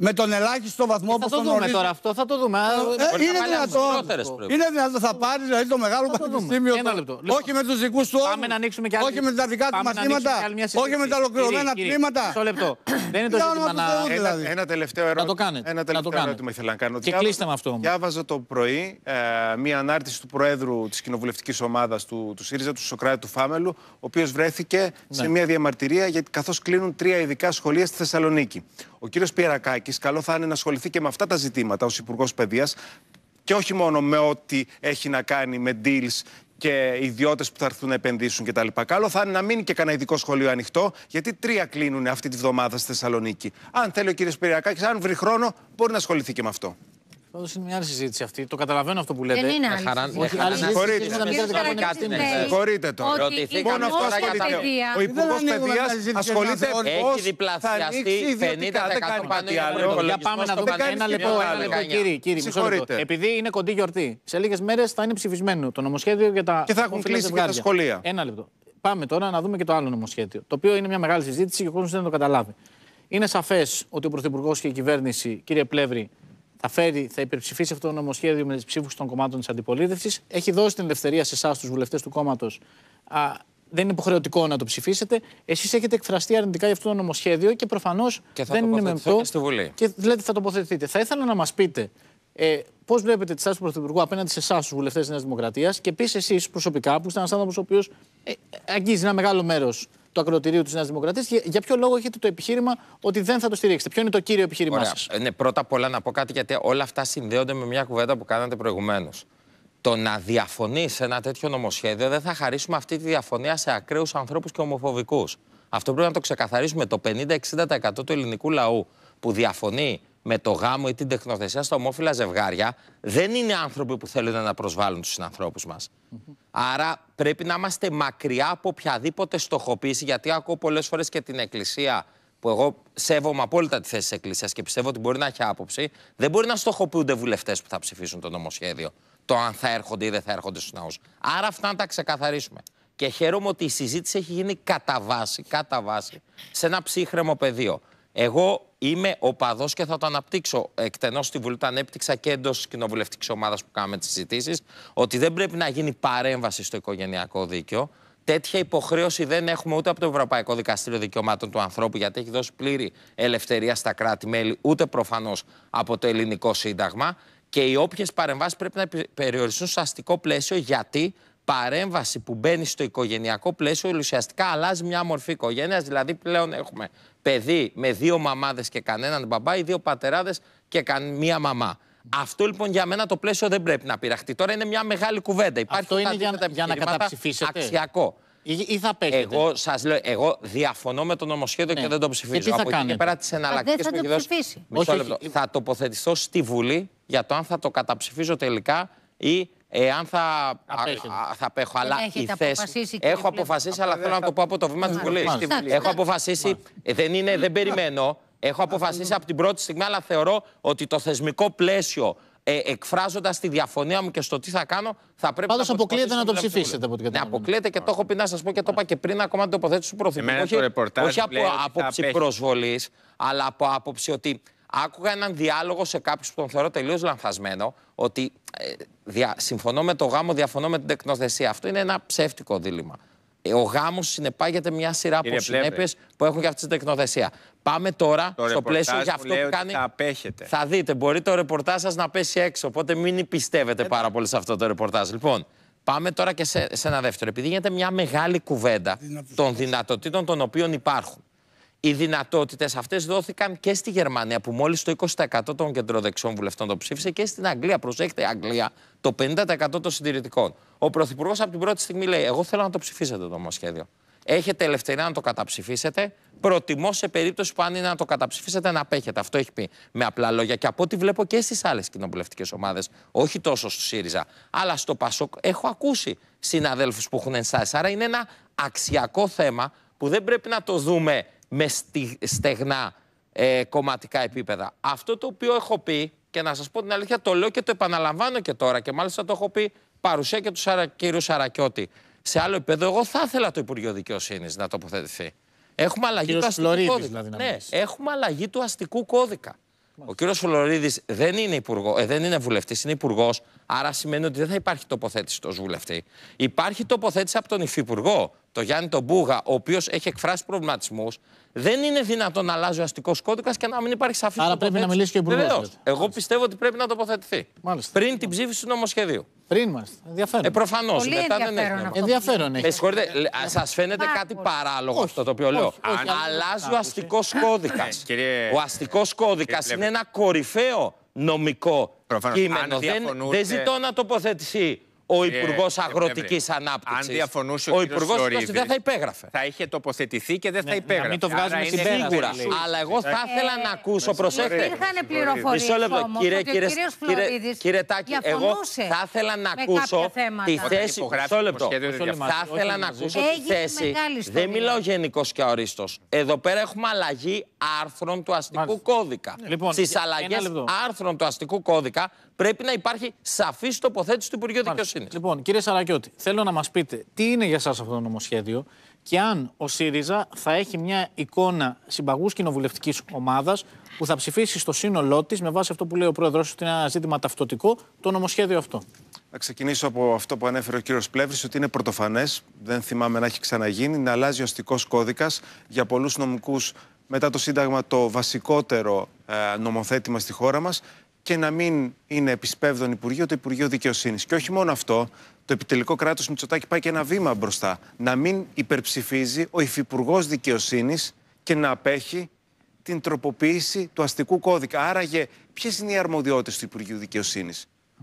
με τον ελάχιστο βαθμό που θα το δούμε τώρα αυτό, θα το δούμε. Ε, ε, είναι δυνατό θα πάρει δηλαδή, το μεγάλο πανεπιστήμιο. Λοιπόν, όχι με τους δικούς του άλλη... Όχι με τα δικά του μαθήματα. Όχι με τα ολοκληρωμένα τμήματα. Μισό λεπτό. Δεν είναι το ζήτημα να. Δηλαδή. Ένα τελευταίο ερώτημα. Ένα τελευταίο ερώτημα ήθελα να κάνω. Και κλείστε με αυτό. Διάβαζα το πρωί ε, μία ανάρτηση του Προέδρου της Κοινοβουλευτικής Ομάδας του ΣΥΡΙΖΑ, του Σοκράτη του Φάμελου, ο οποίος βρέθηκε σε ναι. μία διαμαρτυρία καθώς κλείνουν τρία ειδικά σχολεία στη Θεσσαλονίκη. Ο κύριος Πιερακάκη Μητσοτάκης, καλό θα είναι να ασχοληθεί και με αυτά τα ζητήματα ως Υπουργός Παιδείας και όχι μόνο με ό,τι έχει να κάνει με deals και ιδιώτες που θα έρθουν να επενδύσουν κτλ. Καλό θα είναι να μείνει και κανένα ειδικό σχολείο ανοιχτό, γιατί τρία κλείνουν αυτή τη βδομάδα στη Θεσσαλονίκη. Αν θέλει ο κ. Πυριακάκη, αν βρει χρόνο, μπορεί να ασχοληθεί και με αυτό. Πάντως είναι μια άλλη συζήτηση αυτή. Το καταλαβαίνω αυτό που λέτε. Δεν είναι άλλη συζήτηση. Άλλη συζήτηση. Συγχωρείτε ναι. το. Μόνο αυτό ασχολείται. Ο Υπουργό Παιδεία ασχολείται πώ. Έχει διπλασιαστεί 50% πάνω άλλο. Για πάμε να δούμε ένα λεπτό. Κύριε, συγχωρείτε. Επειδή είναι κοντή γιορτή, σε λίγες μέρες θα είναι ψηφισμένο το νομοσχέδιο για τα. Και θα έχουν κλείσει τα σχολεία. Ένα λεπτό. Πάμε τώρα να δούμε και το άλλο νομοσχέδιο. Το οποίο είναι μια μεγάλη συζήτηση και ο κόσμος δεν το καταλάβει. Είναι σαφές ότι ο Πρωθυπουργός και η κυβέρνηση, κύριε Πλεύρη, θα, φέρει, θα υπερψηφίσει αυτό το νομοσχέδιο με τις ψήφους των κομμάτων της αντιπολίτευσης. Έχει δώσει την ελευθερία σε εσάς, τους βουλευτές του κόμματος, δεν είναι υποχρεωτικό να το ψηφίσετε. Εσείς έχετε εκφραστεί αρνητικά για αυτό το νομοσχέδιο και προφανώς δεν είναι μεμπτό. Στη Βουλή. Και δηλαδή θα τοποθετηθείτε. Θα ήθελα να μας πείτε ε, πώς βλέπετε τη στάση του Πρωθυπουργού απέναντι σε εσάς, τους βουλευτές της Νέας Δημοκρατίας, και επίσης εσείς προσωπικά, που είστε ένας άνθρωπος ο οποίος ε, αγγίζει ένα μεγάλο μέρος του ακροτηρίου της Νέας Δημοκρατίας. για ποιο λόγο έχετε το επιχείρημα ότι δεν θα το στηρίξετε. Ποιο είναι το κύριο επιχείρημά σας. Ναι, πρώτα απ' όλα να πω κάτι γιατί όλα αυτά συνδέονται με μια κουβέντα που κάνατε προηγουμένως. Το να διαφωνείς σε ένα τέτοιο νομοσχέδιο δεν θα χαρίσουμε αυτή τη διαφωνία σε ακραίους ανθρώπους και ομοφοβικούς. Αυτό πρέπει να το ξεκαθαρίσουμε. Το 50-60% του ελληνικού λαού που διαφωνεί με το γάμο ή την τεχνοθεσία στα ομόφυλα ζευγάρια δεν είναι άνθρωποι που θέλουν να προσβάλλουν τους συνανθρώπους μας. Άρα πρέπει να είμαστε μακριά από οποιαδήποτε στοχοποίηση, γιατί ακούω πολλές φορές και την Εκκλησία, που εγώ σέβομαι απόλυτα τη θέση της Εκκλησίας και πιστεύω ότι μπορεί να έχει άποψη, δεν μπορεί να στοχοποιούνται βουλευτές που θα ψηφίσουν το νομοσχέδιο, το αν θα έρχονται ή δεν θα έρχονται στους ναούς. Άρα αυτά να τα ξεκαθαρίσουμε. Και χαίρομαι ότι η συζήτηση έχει γίνει κατά βάση, κατά βάση σε ένα ψύχρεμο πεδίο. Εγώ είμαι οπαδό και θα το αναπτύξω εκτενώς στη Βουλή. Το ανέπτυξα και εντός κοινοβουλευτικής ομάδας που κάναμε τις συζητήσεις. Ότι δεν πρέπει να γίνει παρέμβαση στο οικογενειακό δίκαιο. Τέτοια υποχρέωση δεν έχουμε ούτε από το Ευρωπαϊκό Δικαστήριο Δικαιωμάτων του Ανθρώπου, γιατί έχει δώσει πλήρη ελευθερία στα κράτη-μέλη, ούτε προφανώς από το ελληνικό Σύνταγμα. Και οι όποιες παρεμβάσεις πρέπει να περιοριστούν στο αστικό πλαίσιο, γιατί παρέμβαση που μπαίνει στο οικογενειακό πλαίσιο ουσιαστικά αλλάζει μια μορφή οικογένειας. Δηλαδή, πλέον έχουμε παιδί με δύο μαμάδες και κανέναν μπαμπά ή δύο πατεράδες και μία μαμά. Αυτό λοιπόν για μένα το πλαίσιο δεν πρέπει να πειραχτεί. Τώρα είναι μια μεγάλη κουβέντα. Υπάρχει Αυτό είναι για, να καταψηφίσετε. Αξιακό. Ή, ή θα Εγώ σας λέω, εγώ διαφωνώ με το νομοσχέδιο ναι. και δεν το ψηφίζω. Και τι θα Από εκεί πέρα τις εναλλακτικές που έχει Θα τοποθετηθώ στη Βουλή για το αν θα το καταψηφίζω τελικά ή εάν θα, α, θα Αλλά η θέση. Έχω αποφασίσει, αλλά θέλω να το πω από το βήμα της Βουλή. Έχω αποφασίσει. Ε, δεν είναι, δεν περιμένω. Έχω αποφασίσει από την πρώτη στιγμή, αλλά θεωρώ ότι το θεσμικό πλαίσιο ε, εκφράζοντας τη διαφωνία μου και στο τι θα κάνω, θα πρέπει Πάντως να. Πάντω αποκλείεται να το ψηφίσετε από την κατάσταση. Ναι, αποκλείεται και το έχω πει να σας πω και το είπα και πριν ακόμα την τοποθέτηση του Πρωθυπουργού. Όχι, όχι από άποψη προσβολή, αλλά από άποψη ότι άκουγα έναν διάλογο σε κάποιους που τον θεωρώ τελείως λανθασμένο, ότι ε, συμφωνώ με το γάμο, διαφωνώ με την τεκνοθεσία. Αυτό είναι ένα ψεύτικο δίλημα. Ε, ο γάμος συνεπάγεται μια σειρά από συνέπειες που έχουν για αυτή την τεκνοθεσία. Πάμε τώρα στο πλαίσιο για αυτό που, που κάνει. Θα, θα δείτε, μπορεί το ρεπορτάζ σας να πέσει έξω. Οπότε μην πιστεύετε ε, πάρα πολύ σε αυτό το ρεπορτάζ. Λοιπόν, πάμε τώρα και σε, σε ένα δεύτερο. Επειδή γίνεται μια μεγάλη κουβέντα των δυνατοτήτων των οποίων υπάρχουν. Οι δυνατότητες αυτές δόθηκαν και στη Γερμανία, που μόλις το 20% των κεντροδεξιών βουλευτών το ψήφισε, και στην Αγγλία. Προσέχετε, Αγγλία, το 50% των συντηρητικών. Ο Πρωθυπουργός από την πρώτη στιγμή λέει: Εγώ θέλω να το ψηφίσετε το νομοσχέδιο. Έχετε ελευθερία να το καταψηφίσετε. Προτιμώ σε περίπτωση που αν είναι να το καταψηφίσετε να απέχετε. Αυτό έχει πει με απλά λόγια. Και από ό,τι βλέπω και στις άλλες κοινοβουλευτικές ομάδες, όχι τόσο στο ΣΥΡΙΖΑ, αλλά στο ΠΑΣΟΚ, έχω ακούσει συναδέλφους που έχουν ενστάσει. Άρα είναι ένα αξιακό θέμα που δεν πρέπει να το δούμε με στεγνά ε, κομματικά επίπεδα. Αυτό το οποίο έχω πει και να σας πω την αλήθεια το λέω και το επαναλαμβάνω και τώρα και μάλιστα το έχω πει παρουσία και του Σαρα, κύριου Σαρακιώτη. Σε άλλο επίπεδο εγώ θα ήθελα το Υπουργείο Δικαιοσύνης να τοποθετηθεί. Έχουμε αλλαγή του αστικού Φλωρίδης, κώδικα. Δηλαδή, ναι, έχουμε αλλαγή του αστικού κώδικα. Ο κύριος Φλωρίδης δεν είναι, ε, δεν είναι βουλευτής, είναι υπουργός. Άρα σημαίνει ότι δεν θα υπάρχει τοποθέτηση του βουλευτή. Υπάρχει τοποθέτηση από τον υφυπουργό, το Γιάννη τον Μπούγα, ο οποίος έχει εκφράσει προβληματισμούς, δεν είναι δυνατόν να αλλάζει ο αστικός κώδικας και να μην υπάρχει σαφής Άρα πρέπει να μιλήσει και ο Υπουργός. Εγώ πιστεύω ότι πρέπει να τοποθετηθεί. Μάλιστα. Πριν την ψήφιση του νομοσχεδίου. Πριν μα. Ενδιαφέρον. Ε, Προφανώς. Μετά δεν έχει. Ενδιαφέρον έχει. Με ε, συγχωρείτε, ε, σας φαίνεται κάτι παράλογο αυτό το οποίο λέω. Αλλάζει ο αστικός ε, κώδικας. Ο αστικός κώδικας είναι ένα κορυφαίο νομικό κείμενο. Δεν ζητώ να τοποθετηθεί ο Υπουργός ε, ε Αγροτική Ανάπτυξης. Αν διαφωνούσε ο, ο Υπουργό δεν θα υπέγραφε. Θα είχε τοποθετηθεί και δεν θα ναι, υπέγραφε. Να μην το βγάζουμε στην Σίγουρα. Αλλά εγώ θα ε, ήθελα ε, να ακούσω, προσέξτε. Υπήρχαν πληροφορίες. Μισό λεπτό, κύριε Κύριε Κύριε Τάκη, εγώ θα ήθελα να ακούσω τη θέση. Μισό λεπτό. Θα ήθελα να ακούσω τη θέση. Δεν μιλάω γενικώς και ορίστο. Εδώ πέρα έχουμε αλλαγή άρθρων του αστικού κώδικα. Ναι. Λοιπόν, Στις αλλαγέ άρθρων του αστικού κώδικα πρέπει να υπάρχει σαφής τοποθέτηση του Υπουργείου Δικαιοσύνης. Λοιπόν, κύριε Σαρακιώτη, θέλω να μας πείτε τι είναι για σας αυτό το νομοσχέδιο και αν ο ΣΥΡΙΖΑ θα έχει μια εικόνα συμπαγούς κοινοβουλευτικής ομάδας που θα ψηφίσει στο σύνολό της με βάση αυτό που λέει ο πρόεδρος, ότι είναι ένα ζήτημα ταυτοτικό, το νομοσχέδιο αυτό. Θα ξεκινήσω από αυτό που ανέφερε ο κύριος Πλεύρης, ότι είναι πρωτοφανές, δεν θυμάμαι να έχει ξαναγίνει, να αλλάζει ο αστικός κώδικας για πολλούς νομικούς μετά το Σύνταγμα το βασικότερο ε, νομοθέτημα στη χώρα μας και να μην είναι επισπεύδον Υπουργείο το Υπουργείο Δικαιοσύνης. Και όχι μόνο αυτό, το επιτελικό κράτος Μητσοτάκη πάει και ένα βήμα μπροστά. Να μην υπερψηφίζει ο Υφυπουργός Δικαιοσύνης και να απέχει την τροποποίηση του αστικού κώδικα. Άραγε, ποιες είναι οι αρμοδιότητες του Υπουργείου Δικαιοσύνης.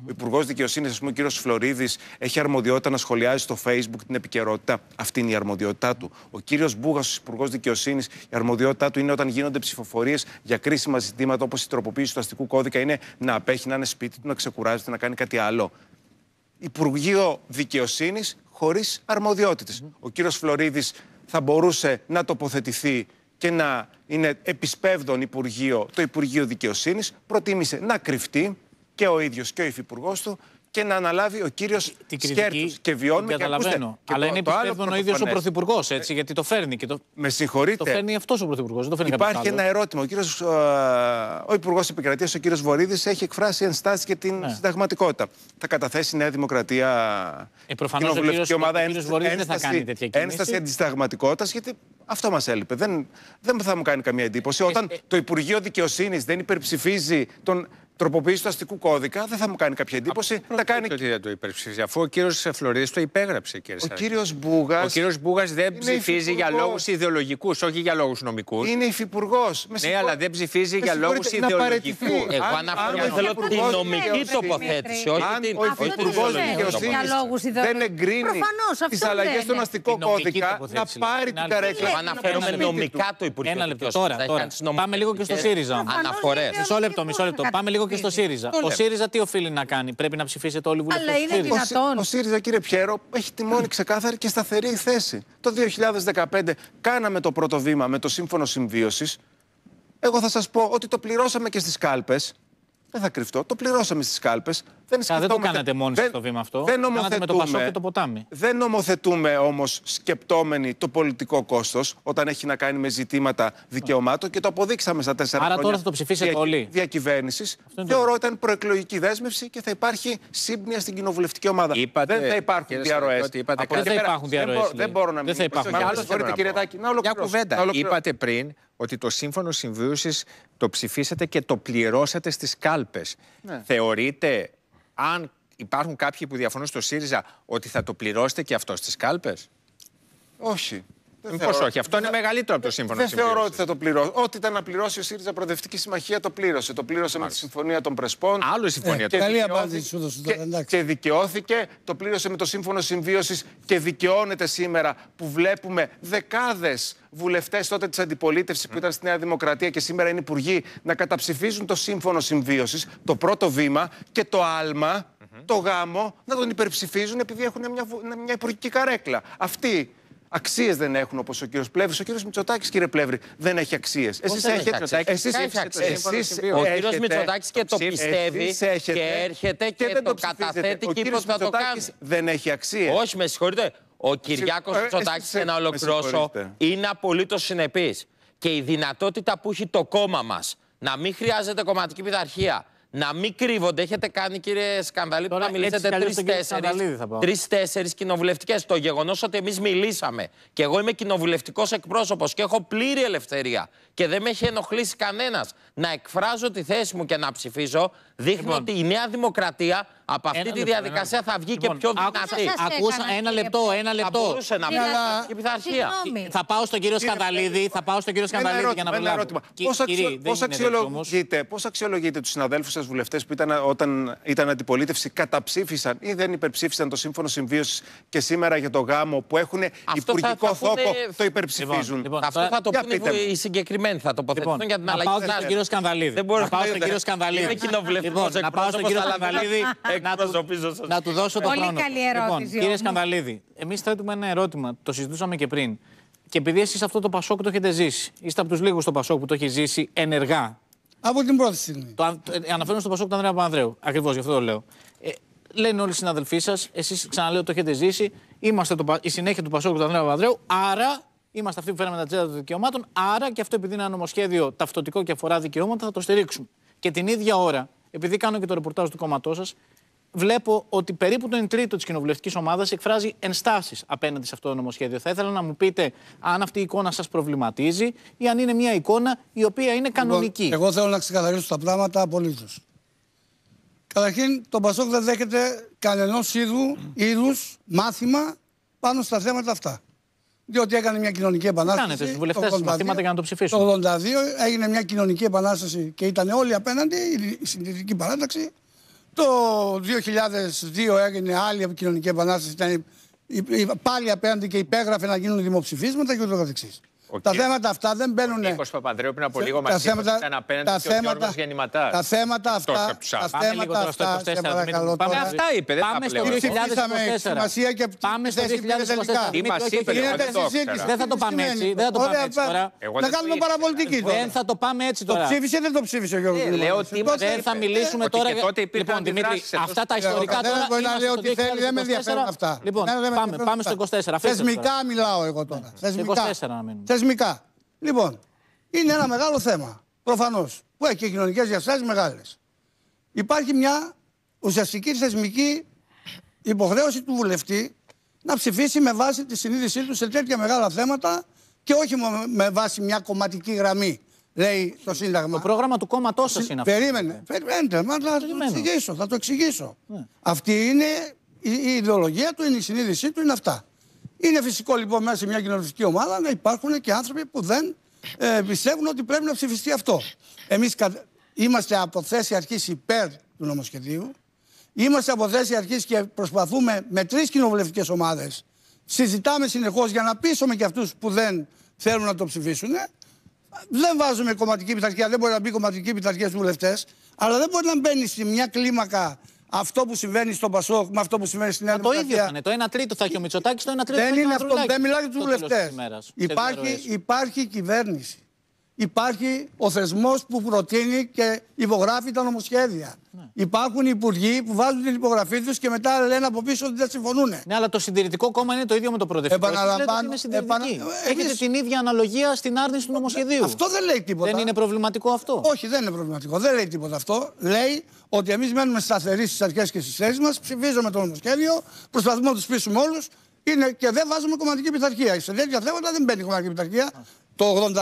Ο Υπουργός Δικαιοσύνης, ας πούμε, ο κύριος Φλωρίδης, έχει αρμοδιότητα να σχολιάζει στο Facebook την επικαιρότητα. Αυτή είναι η αρμοδιότητά του. Ο κύριος Μπούγας, ο Υπουργός Δικαιοσύνης, η αρμοδιότητά του είναι όταν γίνονται ψηφοφορίες για κρίσιμα ζητήματα όπως η τροποποίηση του αστικού κώδικα, είναι να απέχει, να είναι σπίτι του, να ξεκουράζεται, να κάνει κάτι άλλο. Υπουργείο Δικαιοσύνης χωρίς αρμοδιότητες. Ο κύριος Φλωρίδης θα μπορούσε να τοποθετηθεί και να είναι επισπεύδον Υπουργείο, το Υπουργείο Δικαιοσύνης. Προτίμησε να κρυφτεί και ο ίδιος και ο υφυπουργός του και να αναλάβει ο κύριος Σκέρτο. Και βιώνουμε την καταλαβαίνω. Και αλλά είναι πιστεύω ο ίδιος ο Πρωθυπουργός, έτσι, γιατί το φέρνει. Και το... Με συγχωρείτε. Το φέρνει αυτός ο Πρωθυπουργός. Υπάρχει ένα ερώτημα. Ο, κύριος, ε, ο Υπουργός Επικρατείας, ο κύριος Βορύδης, έχει εκφράσει ενστάσεις για την ναι. συνταγματικότητα. Θα καταθέσει η Νέα Δημοκρατία. Ε, Προφανώς ο κύριο Βορύδη Ένσταση αντισταγματικότητας, γιατί αυτό μας έλειπε. Δεν, δεν θα μου κάνει καμία εντύπωση. Ε, Όταν ε- το Υπουργείο Δικαιοσύνης δεν υπερψηφίζει τον τροποποίηση του αστικού κώδικα, δεν θα μου κάνει κάποια εντύπωση. Α, θα κάνει... Ότι δεν το υπερψήφιζε, αφού ο κύριος Φλωρίδη το υπέγραψε, κύριε Ο κύριος Μπούγας. Ο κύριος Μπούγας δεν ψηφίζει για λόγους ιδεολογικούς, όχι για λόγους νομικούς. Είναι υφυπουργός. Ναι, αλλά δεν ψηφίζει για λόγου ιδεολογικού. Εγώ αναφέρω την νομική τοποθέτηση, όχι την Ο δικαιοσύνη δεν εγκρίνει τι αλλαγέ στον αστικό κώδικα να πάρει την καρέκλα. Αναφέρομαι νομικά το Υπουργείο λεπτό. Πάμε λίγο και στο ΣΥΡΙΖΑ. Αναφορές. Μισό λεπτό, μισό λεπτό. Πάμε λίγο λίγο και στο ΣΥΡΙΖΑ. Ο ΣΥΡΙΖΑ τι οφείλει να κάνει, πρέπει να ψηφίσει όλοι βουλευτέ. Αλλά είναι δυνατόν. Ο ΣΥΡΙΖΑ, κύριε Πιέρο, έχει τη μόνη ξεκάθαρη και σταθερή θέση. Το 2015 κάναμε το πρώτο βήμα με το σύμφωνο συμβίωσης. Εγώ θα σας πω ότι το πληρώσαμε και στις κάλπες. Δεν θα κρυφτώ. Το πληρώσαμε στις κάλπες. Δεν, Κα, δεν το κάνατε μόνοι στο βήμα αυτό. Δεν νομοθετούμε, με το και το ποτάμι. Δεν νομοθετούμε όμως σκεπτόμενοι το πολιτικό κόστος όταν έχει να κάνει με ζητήματα δικαιωμάτων και το αποδείξαμε στα τέσσερα Άρα χρόνια. Άρα τώρα θα το ψηφίσετε δια, όλοι. Διακυβέρνησης. Θεωρώ ότι ήταν προεκλογική δέσμευση και θα υπάρχει σύμπνοια στην κοινοβουλευτική ομάδα. δεν θα υπάρχουν διαρροέ. Δεν θα υπάρχουν διαρροέ. Δεν μπορώ να μην. Συγχωρείτε κύριε Είπατε πριν ότι το σύμφωνο συμβίωσης το ψηφίσατε και το πληρώσατε στις κάλπες. Ναι. Θεωρείτε αν υπάρχουν κάποιοι που διαφωνούν στο ΣΥΡΙΖΑ ότι θα το πληρώσετε και αυτό στις κάλπες. Όχι. Πώ όχι, αυτό είναι μεγαλύτερο από το σύμφωνο. Δεν θεωρώ ότι θα το πληρώσει. Ό,τι ήταν να πληρώσει ο ΣΥΡΙΖΑ Προοδευτική Συμμαχία το πλήρωσε. Το πλήρωσε με τη συμφωνία των Πρεσπών. Άλλο η συμφωνία ε, των Καλή απάντηση σου δώσω τώρα. Και δικαιώθηκε, το πλήρωσε με το σύμφωνο συμβίωσης και δικαιώνεται σήμερα που βλέπουμε δεκάδες βουλευτές τότε της αντιπολίτευσης που ήταν στη Νέα Δημοκρατία και σήμερα είναι υπουργοί να καταψηφίζουν το σύμφωνο συμβίωσης, το πρώτο βήμα και το άλμα, το γάμο, να τον υπερψηφίζουν επειδή έχουν μια, μια υπουργική καρέκλα. Αυτή Αξίες δεν έχουν όπως ο κύριος Πλεύρης. Ο κύριος Μητσοτάκης, κύριε Πλεύρη, δεν έχει αξίες. Εσεί έχετε αξίες. Εσεί Ο κύριος Μητσοτάκης και το πιστεύει και έρχεται και το καταθέτει και είπε θα το κάνει. Δεν έχει αξίες. Όχι, με συγχωρείτε. Ο Κυριάκος ε, Μητσοτάκης, για να ολοκληρώσω, είναι απολύτως συνεπής. Και η δυνατότητα που έχει το κόμμα μας να μην χρειάζεται κομματική πειθαρχία να μην κρύβονται. Έχετε κάνει, κύριε Σκανδαλίδη, που να μιλήσετε τρει-τέσσερι κοινοβουλευτικές. Το γεγονός ότι εμείς μιλήσαμε και εγώ είμαι κοινοβουλευτικός εκπρόσωπος και έχω πλήρη ελευθερία και δεν με έχει ενοχλήσει κανένας να εκφράζω τη θέση μου και να ψηφίζω, δείχνει λοιπόν. ότι η Νέα Δημοκρατία από αυτή τη διαδικασία θα βγει και λοιπόν, πιο δυνατή. Ακούσα ένα λεπτό, ένα λεπτό. Θα να Θα πάω στον κύριο Σκανδαλίδη, θα πάω στον κύριο Σκανδαλίδη για να προλάβω. Πώ αξιολογείτε τους συναδέλφους σας βουλευτές που ήταν όταν ήταν αντιπολίτευση, καταψήφισαν ή δεν υπερψήφισαν το σύμφωνο συμβίωσης και σήμερα για το γάμο που έχουν υπουργικό θόκο το λοιπόν, υπερψηφίζουν. Λοιπόν, Αυτό θα το πούνε οι συγκεκριμένοι θα τοποθετηθούν για την αλλαγή. Να πάω στον κύριο Σκανδαλίδη. Να πάω στον κύριο Σκανδαλίδη να του δώσω το χρόνο. Πολύ καλή λοιπόν, ερώτηση. Κύριε Σκανδαλίδη, εμείς θέτουμε ένα ερώτημα. Το συζητούσαμε και πριν. Και επειδή εσείς αυτό το Πασόκ το έχετε ζήσει, είστε από τους λίγους στο Πασόκ που το έχει ζήσει ενεργά. Από την πρώτη στιγμή. Το, ε, αναφέρομαι στο Πασόκ του Ανδρέα Παπανδρέου. Ακριβώς γι' αυτό το λέω. Ε, λένε όλοι οι συναδελφοί σας, εσείς ξαναλέω το έχετε ζήσει. Είμαστε το, η συνέχεια του Πασόκ του Ανδρέα Παπανδρέου, Άρα είμαστε αυτοί που φέραμε τα τσέτα των δικαιωμάτων. Άρα και αυτό επειδή είναι ένα νομοσχέδιο ταυτοτικό και αφορά δικαιώματα θα το στηρίξουμε. Και την ίδια ώρα, επειδή κάνω και το ρεπορτάζ του κόμματός σας, βλέπω ότι περίπου το 1 τρίτο της κοινοβουλευτικής ομάδας εκφράζει ενστάσεις απέναντι σε αυτό το νομοσχέδιο. Θα ήθελα να μου πείτε αν αυτή η εικόνα σας προβληματίζει ή αν είναι μια εικόνα η οποία είναι λοιπόν, κανονική. Εγώ, εγώ θέλω να ξεκαθαρίσω τα πράγματα απολύτως. Καταρχήν, το Πασόκ δεν δέχεται κανενός είδου μάθημα πάνω στα θέματα αυτά. Διότι έκανε μια εικονα η οποια ειναι κανονικη εγω θελω να ξεκαθαρισω τα πραγματα απολυτω καταρχην το πασοκ δεν δεχεται κανενα ειδου μαθημα Κάνετε στου βουλευτέ μαθήματα για να το ψηφίσουν. 82 έγινε μια κοινωνική επανάσταση και ήταν όλοι απέναντι, η συντηρητική παράταξη. Το 2002 έγινε άλλη κοινωνική επανάσταση, ήταν πάλι απέναντι και υπέγραφε να γίνουν δημοψηφίσματα και ούτω καθεξής τα θέματα αυτά δεν μπαίνουν. Ο Νίκος Παπανδρέου πριν από λίγο μας θέματα... ήταν απέναντι τα θέματα... γεννηματάς. Τα θέματα αυτά... Τα θέματα αυτά... Πάμε αυτά είπε, Πάμε στο 2024. Σημασία και Πάμε στο 2024. Τι μας είπε, δεν θα το πάμε έτσι. Δεν θα το πάμε έτσι τώρα. Να κάνουμε παραπολιτική Δεν θα το πάμε έτσι τώρα. Το ψήφισε δεν το ψήφισε ο Γιώργος. Ναι, δεν θα μιλήσουμε τώρα... Λοιπόν, Δημήτρη, αυτά τα ε, ιστορικά ε, τώρα... Μπορεί να λέω ότι θέλει, δεν με ενδιαφέρουν αυτά. Λοιπόν, πάμε στο 24. Θεσμικά μιλάω εγώ τώρα. Θεσμικά θεσμικά. Λοιπόν, είναι ένα μεγάλο θέμα. Προφανώς. Που έχει και κοινωνικές διαστάσεις μεγάλες. Υπάρχει μια ουσιαστική θεσμική υποχρέωση του βουλευτή να ψηφίσει με βάση τη συνείδησή του σε τέτοια μεγάλα θέματα και όχι με βάση μια κομματική γραμμή. Λέει το Σύνταγμα. Το πρόγραμμα του κόμματός σας είναι αυτό. Περίμενε. Περίμενε. μα θα το εξηγήσω. Θα το εξηγήσω. Ναι. Αυτή είναι η, ιδεολογία του, είναι η συνείδησή του, είναι αυτά. Είναι φυσικό λοιπόν μέσα σε μια κοινοβουλευτική ομάδα να υπάρχουν και άνθρωποι που δεν ε, πιστεύουν ότι πρέπει να ψηφιστεί αυτό. Εμείς κα... είμαστε από θέση αρχής υπέρ του νομοσχεδίου. Είμαστε από θέση αρχής και προσπαθούμε με τρεις κοινοβουλευτικές ομάδες. Συζητάμε συνεχώς για να πείσουμε και αυτούς που δεν θέλουν να το ψηφίσουν. Δεν βάζουμε κομματική πειθαρχία, δεν μπορεί να μπει κομματική πειθαρχία στους βουλευτές, αλλά δεν μπορεί να μπαίνει σε μια κλίμακα αυτό που συμβαίνει στον Πασόκ με αυτό που συμβαίνει στην Ελλάδα. Το ίδιο θα είναι. Το ένα τρίτο θα έχει ο Μητσοτάκης, το ένα τρίτο δεν θα έχει ο Δεν είναι αυτό. Δεν μιλάει για τους βουλευτέ. Υπάρχει, υπάρχει κυβέρνηση υπάρχει ο θεσμός που προτείνει και υπογράφει τα νομοσχέδια. Ναι. Υπάρχουν υπουργοί που βάζουν την υπογραφή τους και μετά λένε από πίσω ότι δεν συμφωνούν. Ναι, αλλά το συντηρητικό κόμμα είναι το ίδιο με το προοδευτικό. Επαναλαμβάνω. Επανα... Έχετε την ίδια αναλογία στην άρνηση του νομοσχεδίου. Αυτό δεν λέει τίποτα. Δεν είναι προβληματικό αυτό. Όχι, δεν είναι προβληματικό. Δεν λέει τίποτα αυτό. Λέει ότι εμείς μένουμε σταθεροί στις αρχές και στις θέσεις μας, ψηφίζουμε το νομοσχέδιο, προσπαθούμε να τους πείσουμε όλους είναι και δεν βάζουμε κομματική πειθαρχία. Σε τέτοια θέματα δεν μπαίνει κομματική πειθαρχία. Το 82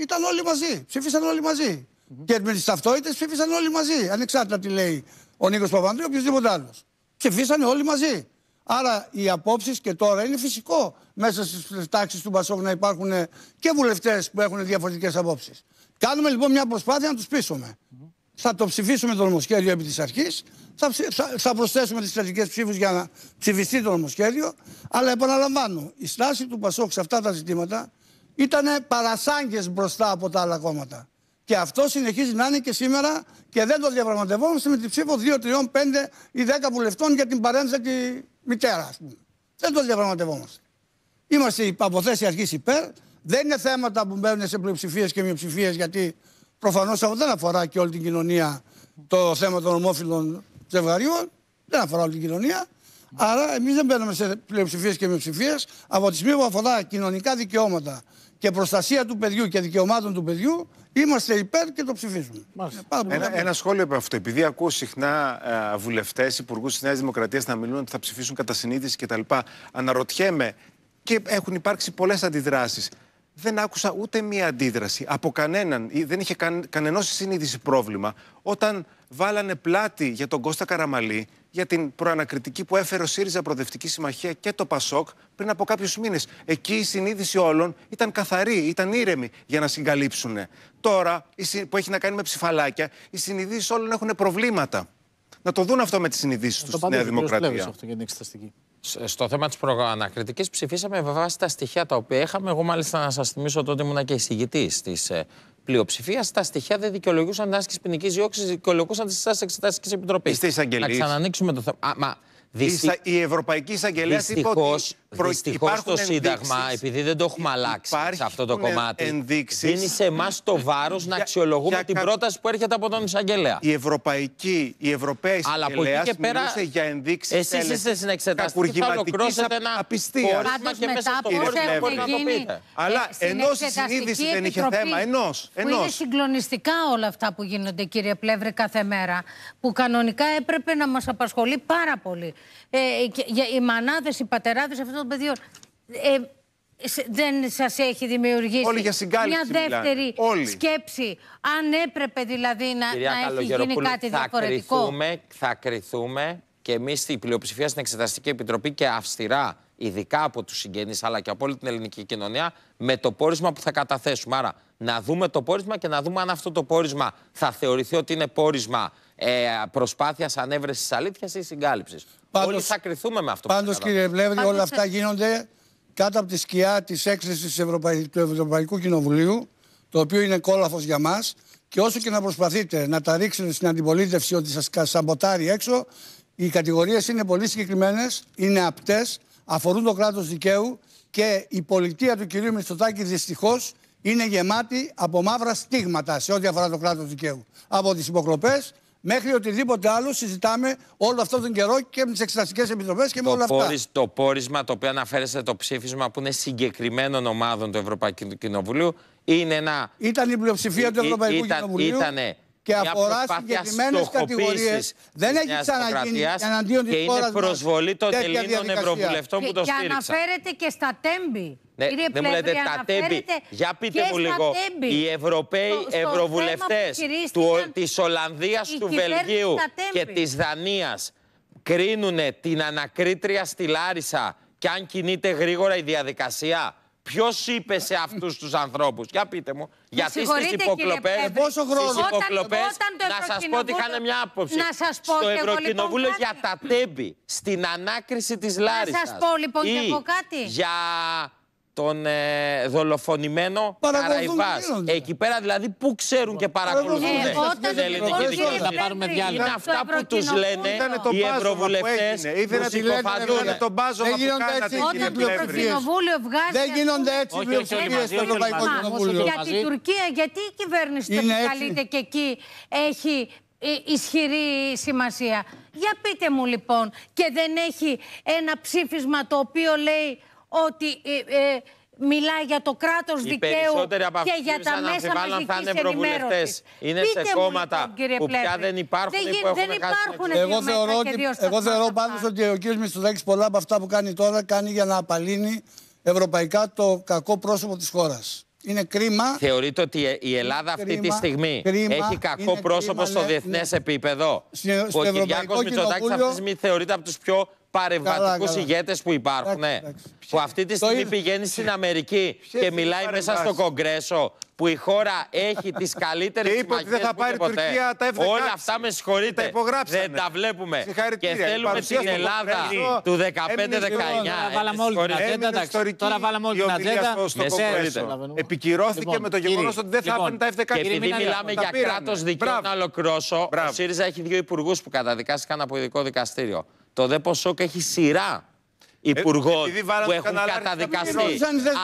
ήταν όλοι μαζί. Ψήφισαν όλοι μαζί. Mm -hmm. Και με τις ταυτότητες ψήφισαν όλοι μαζί. Ανεξάρτητα τι λέει ο Νίκος Παπανδρέου ή οποιοδήποτε άλλος. Ψηφίσαν όλοι μαζί. Άρα οι απόψεις και τώρα είναι φυσικό μέσα στις τάξεις του Μπασόκ να υπάρχουν και βουλευτές που έχουν διαφορετικές απόψεις. Κάνουμε λοιπόν μια προσπάθεια να τους πείσουμε. Θα το ψηφίσουμε το νομοσχέδιο επί της αρχής. Θα, θα, θα προσθέσουμε τις θετικέ ψήφους για να ψηφιστεί το νομοσχέδιο. Αλλά επαναλαμβάνω, η στάση του Πασόκ σε αυτά τα ζητήματα ήταν παρασάγκε μπροστά από τα άλλα κόμματα. Και αυτό συνεχίζει να είναι και σήμερα και δεν το διαπραγματευόμαστε με την ψήφο 2, 3, 5 ή 10 βουλευτών για την παρένθετη μητέρα, ας πούμε. Δεν το διαπραγματευόμαστε. Είμαστε από θέση αρχής υπέρ. Δεν είναι θέματα που μπαίνουν σε πλειοψηφίες και μειοψηφίες, γιατί προφανώς αυτό δεν αφορά και όλη την κοινωνία το θέμα των ομόφυλων ζευγαρίων. Δεν αφορά όλη την κοινωνία. Άρα, εμείς δεν μπαίνουμε σε πλειοψηφίες και μειοψηφίες. Από τη στιγμή που αφορά κοινωνικά δικαιώματα, και προστασία του παιδιού και δικαιωμάτων του παιδιού, είμαστε υπέρ και το ψηφίζουμε. Ε, ένα, ένα σχόλιο από αυτό. Επειδή ακούω συχνά ε, βουλευτές, υπουργούς της Νέας Δημοκρατίας να μιλούν ότι θα ψηφίσουν κατά συνείδηση κτλ. Αναρωτιέμαι και έχουν υπάρξει πολλές αντιδράσεις δεν άκουσα ούτε μία αντίδραση από κανέναν. Δεν είχε καν, κανενός συνείδηση πρόβλημα όταν βάλανε πλάτη για τον Κώστα Καραμαλή για την προανακριτική που έφερε ο ΣΥΡΙΖΑ Προδευτική Συμμαχία και το ΠΑΣΟΚ πριν από κάποιους μήνες. Εκεί η συνείδηση όλων ήταν καθαρή, ήταν ήρεμη για να συγκαλύψουν. Τώρα, που έχει να κάνει με ψηφαλάκια, οι συνειδήσεις όλων έχουν προβλήματα. Να το δουν αυτό με τις συνειδήσεις του στη Νέα Δημοκρατία. Αυτό για την εξεταστική στο θέμα της προανακριτική ψηφίσαμε με βάση τα στοιχεία τα οποία είχαμε. Εγώ, μάλιστα, να σας θυμίσω τότε ήμουν και εισηγητής της ε, πλειοψηφίας. Τα στοιχεία δεν δικαιολογούσαν την άσκηση ποινικής διώξης, δικαιολογούσαν τις συστάσεις της Εξεταστικής Επιτροπής. Είστε Να ξανανοίξουμε το θέμα. Η Ευρωπαϊκή Εισαγγελία είπε ότι Προ... Δυστυχώς το Σύνταγμα, επειδή δεν το έχουμε αλλάξει σε αυτό το κομμάτι, ενδείξεις... δίνει σε εμάς το βάρος να αξιολογούμε για... την πρόταση που έρχεται από τον εισαγγελέα. Η Ευρωπαϊκή, η Ευρωπαία και μιλούσε για ενδείξεις. Εσείς είστε στην εξεταστική, θα ολοκληρώσετε ένα απιστίας. Πάντω μετά από όσα έχουν γίνει. Ε, Αλλά ενό συνείδηση δεν είχε θέμα. Ενός. Είναι συγκλονιστικά όλα αυτά που γίνονται, κύριε Πλεύρη, κάθε μέρα. Που κανονικά έπρεπε να μας απασχολεί πάρα πολύ. Ε, για οι μανάδες, οι πατεράδες αυτών των παιδιών. Ε, δεν σας έχει δημιουργήσει μια δεύτερη σκέψη αν έπρεπε δηλαδή να, να έχει γίνει κάτι θα διαφορετικό. θα κρυθούμε και εμείς η πλειοψηφία στην Εξεταστική Επιτροπή και αυστηρά ειδικά από τους συγγενείς αλλά και από όλη την ελληνική κοινωνία με το πόρισμα που θα καταθέσουμε. Άρα να δούμε το πόρισμα και να δούμε αν αυτό το πόρισμα θα θεωρηθεί ότι είναι πόρισμα ε, προσπάθειας ανέβρεσης αλήθειας ή συγκάλυψης. Όλοι θα κρυθούμε με αυτό. Πάντω, κύριε όλα αυτά ε- γίνονται κάτω από τη σκιά της έκθεσης του Ευρωπαϊκού Κοινοβουλίου, το οποίο είναι κόλαφος για μας. Και όσο και να προσπαθείτε να τα ρίξετε στην αντιπολίτευση ότι σας σαμποτάρει έξω, οι κατηγορίες είναι πολύ συγκεκριμένες, είναι απτές, αφορούν το κράτος δικαίου και η πολιτεία του κυρίου Μητσοτάκη δυστυχώς είναι γεμάτη από μαύρα στίγματα σε ό,τι αφορά το κράτος δικαίου. Από τις υποκλοπέ μέχρι οτιδήποτε άλλο συζητάμε όλο αυτόν τον καιρό και με τις εξεταστικές επιτροπές και με όλα αυτά. το πόρισμα το οποίο αναφέρεστε το ψήφισμα που είναι συγκεκριμένων ομάδων του Ευρωπαϊκού Κοινοβουλίου είναι ένα. Ήταν η πλειοψηφία του Ευρωπαϊκού ήταν, Κοινοβουλίου. Ήτανε και αφορά συγκεκριμένε κατηγορίες. Δεν έχει ξαναγίνει εναντίον της χώρα. Και είναι προσβολή των Ελλήνων Ευρωβουλευτών που το στήριξαν. Και αναφέρεται και στα τέμπη. Ναι, Κύριε δεν μου λέτε τα τέμπη. Για πείτε μου λίγο. Οι Ευρωπαίοι Ευρωβουλευτέ της Ολλανδίας, του Βελγίου και της Δανίας κρίνουν την ανακρίτρια στη Λάρισα και αν κινείται γρήγορα η διαδικασία. Ποιος είπε σε αυτούς τους ανθρώπους, Για πείτε μου, Γιατί στι υποκλοπέ. Πόσο χρόνο στις υποκλοπές, Να σας πω ότι είχαν μια άποψη. Να σας πω στο λοιπόν, Ευρωκοινοβούλιο για τα τέμπη, στην ανάκριση της Λάρισα. Να σας πω λοιπόν και εγώ κάτι. Για τον ε, δολοφονημένο Καραϊβά. Εκεί πέρα δηλαδή που ξέρουν και παρακολουθούν. Ε, όταν δεν θα πάρουμε διάλειμμα. Είναι αυτά που τους λένε οι ευρωβουλευτέ που συγκοφαντούν. Δεν γίνονται έτσι οι πλειοψηφίε. Δεν γίνονται έτσι οι πλειοψηφίε στο Ευρωπαϊκό Κοινοβούλιο. Για την Τουρκία, γιατί η κυβέρνηση που καλείται και εκεί έχει ε, ισχυρή σημασία. Για πείτε μου λοιπόν, και δεν έχει ένα ψήφισμα το οποίο λέει ότι ε, ε, μιλάει για το κράτος Οι δικαίου και για τα μέσα μαζικής ενημέρωσης. Είναι Πείτε σε κόμματα λοιπόν, που πια δεν υπάρχουν δεν, ή που δεν υπάρχουν Εγώ θεωρώ, ότι, εγώ θεωρώ πάντως ότι ο κ. Μητσουδάκης πολλά από αυτά που κάνει τώρα κάνει για να απαλύνει ευρωπαϊκά το κακό πρόσωπο της χώρας. Είναι κρίμα. Θεωρείτε ότι η Ελλάδα αυτή τη στιγμή έχει κακό πρόσωπο στο διεθνές επίπεδο. Στο ο Κυριάκο Μητσοτάκης αυτή τη στιγμή θεωρείται από τους πιο παρεμβατικούς ηγέτες που υπάρχουν. Ναι. Που αυτή τη στιγμή πηγαίνει στην Αμερική και μιλάει μέσα στο Κογκρέσο που η χώρα έχει τις καλύτερες και είπε θα πάρει ποτέ. τα Όλα αυτά με συγχωρείτε. Τα δεν τα βλέπουμε. Και θέλουμε την Ελλάδα του 15-19. Λοιπόν. Τώρα βάλαμε όλη την ατζέντα. Ναι, Επικυρώθηκε λοιπόν, με το γεγονός ότι δεν θα λοιπόν, έπαιρνε τα F16. Και επειδή μιλάμε για κράτος δικαίου να ολοκληρώσω, ο ΣΥΡΙΖΑ έχει δύο υπουργούς που καταδικάστηκαν από ειδικό δικαστήριο. Το ΔΕ έχει σειρά ε, υπουργών που έχουν καταδικαστεί.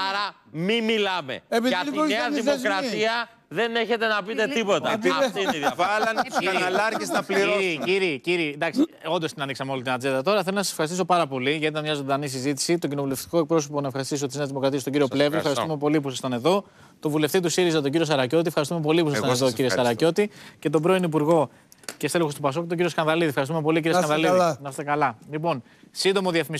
Άρα μη μιλάμε. για τη λοιπόν Νέα Δημοκρατία δεν έχετε να πείτε τίποτα. Αυτή είναι η διαφορά. καναλάρκε να πληρώσουν. Κύριοι, κύριοι, εντάξει, όντως την ανοίξαμε όλη την ατζέντα τώρα. Θέλω να σας ευχαριστήσω πάρα πολύ γιατί ήταν μια ζωντανή συζήτηση. Το κοινοβουλευτικό εκπρόσωπο να ευχαριστήσω τη Νέα Δημοκρατία, τον κύριο Πλεύρη. Ευχαριστούμε πολύ που ήσασταν εδώ. Το βουλευτή του ΣΥΡΙΖΑ, τον κύριο Σαρακιώτη. Ευχαριστούμε πολύ που ήσασταν εδώ, κύριε Σαρακιώτη. Και τον πρώην Υπουργό και στέλεχος του Πασόκ, τον κύριο Σκανδαλίδη. Ευχαριστούμε πολύ, κύριε Σκανδαλίδη. Να είστε καλά. Λοιπόν, σύντομο διαφημιστικό.